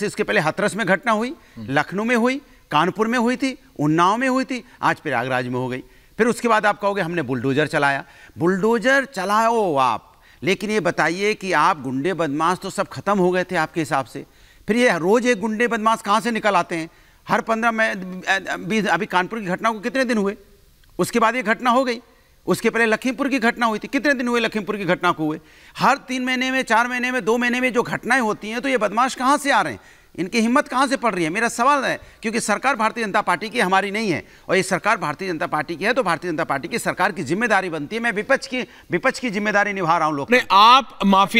से इसके पहले हथरस में घटना हुई लखनऊ में हुई कानपुर में हुई थी उन्नाव में हुई थी आज प्रयागराज में हो गई फिर उसके बाद आप कहोगे हमने बुलडोजर चलाया बुलडोजर चलाओ आप लेकिन ये बताइए कि आप गुंडे बदमाश तो सब खत्म हो गए थे आपके हिसाब से फिर ये रोज़ एक गुंडे बदमाश कहाँ से निकल आते हैं हर पंद्रह में अभी कानपुर की घटना को कितने दिन हुए उसके बाद ये घटना हो गई उसके पहले लखीमपुर की घटना हुई थी कितने दिन हुए लखीमपुर की घटना को हुए हर तीन महीने में चार महीने में दो महीने में जो घटनाएं होती हैं तो ये बदमाश कहाँ से आ रहे हैं इनकी हिम्मत कहाँ से पड़ रही है मेरा सवाल है क्योंकि सरकार भारतीय जनता पार्टी की हमारी नहीं है और ये सरकार भारतीय जनता पार्टी की है तो भारतीय जनता पार्टी की सरकार की जिम्मेदारी बनती है मैं विपक्ष की विपक्ष की जिम्मेदारी निभा रहा हूँ लोग आप माफिया